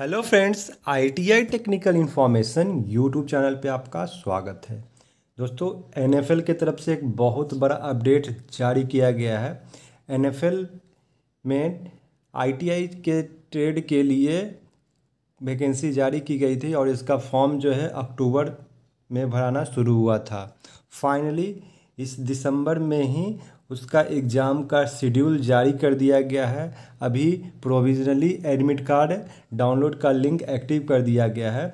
hello friends ITI technical information YouTube channel पे आपका स्वागत है दोस्तों एनएफएल की तरफ से एक बहुत बड़ा अपडेट जारी किया गया है एनएफएल में आईटीआई के ट्रेड के लिए वैकेंसी जारी की गई थी और इसका फॉर्म जो है अक्टूबर में भराना शुरू हुआ था फाइनली इस दिसंबर में ही उसका एग्ज़ाम का शेड्यूल जारी कर दिया गया है अभी प्रोविजनली एडमिट कार्ड डाउनलोड का लिंक एक्टिव कर दिया गया है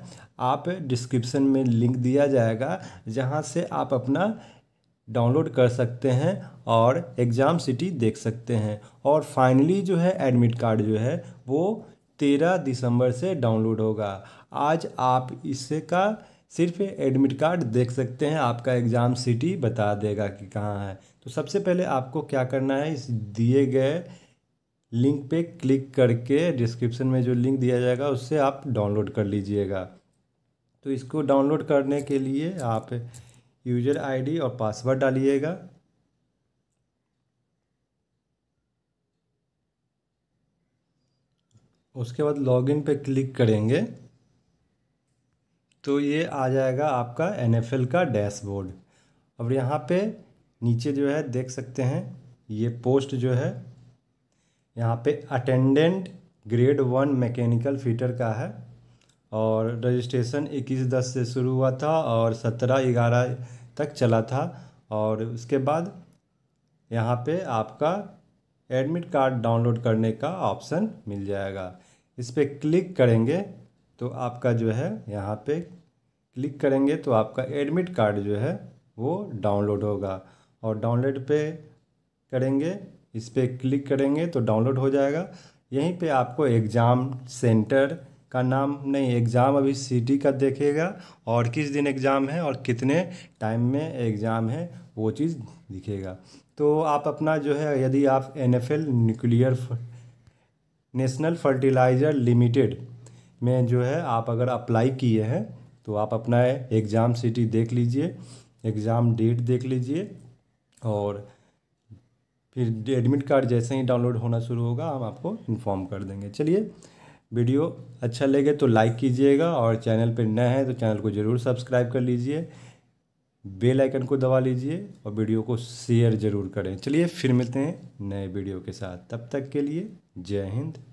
आप डिस्क्रिप्शन में लिंक दिया जाएगा जहां से आप अपना डाउनलोड कर सकते हैं और एग्ज़ाम सिटी देख सकते हैं और फाइनली जो है एडमिट कार्ड जो है वो तेरह दिसंबर से डाउनलोड होगा आज आप इसका का सिर्फ एडमिट कार्ड देख सकते हैं आपका एग्ज़ाम सिटी बता देगा कि कहाँ है तो सबसे पहले आपको क्या करना है इस दिए गए लिंक पे क्लिक करके डिस्क्रिप्शन में जो लिंक दिया जाएगा उससे आप डाउनलोड कर लीजिएगा तो इसको डाउनलोड करने के लिए आप यूजर आईडी और पासवर्ड डालिएगा उसके बाद लॉगिन पे क्लिक करेंगे तो ये आ जाएगा आपका एन का डैशबोर्ड अब यहाँ पे नीचे जो है देख सकते हैं ये पोस्ट जो है यहाँ पे attendant grade one mechanical fitter का है और रजिस्ट्रेशन इक्कीस दस से शुरू हुआ था और सत्रह ग्यारह तक चला था और उसके बाद यहाँ पे आपका एडमिट कार्ड डाउनलोड करने का ऑप्शन मिल जाएगा इस पर क्लिक करेंगे तो आपका जो है यहाँ पे क्लिक करेंगे तो आपका एडमिट कार्ड जो है वो डाउनलोड होगा और डाउनलोड पे करेंगे इस पर क्लिक करेंगे तो डाउनलोड हो जाएगा यहीं पे आपको एग्ज़ाम सेंटर का नाम नहीं एग्ज़ाम अभी सिटी का देखेगा और किस दिन एग्ज़ाम है और कितने टाइम में एग्ज़ाम है वो चीज़ दिखेगा तो आप अपना जो है यदि आप N nuclear national fertiliser limited में जो है आप अगर अप्लाई किए हैं तो आप अपना एग्ज़ाम सिटी देख लीजिए एग्ज़ाम डेट देख लीजिए और फिर एडमिट कार्ड जैसे ही डाउनलोड होना शुरू होगा हम आपको इन्फॉर्म कर देंगे चलिए वीडियो अच्छा लगे तो लाइक कीजिएगा और चैनल पर नए हैं तो चैनल को ज़रूर सब्सक्राइब कर लीजिए बेल आइकन को दबा लीजिए और वीडियो को शेयर ज़रूर करें चलिए फिर मिलते हैं नए वीडियो के साथ तब तक के लिए जय हिंद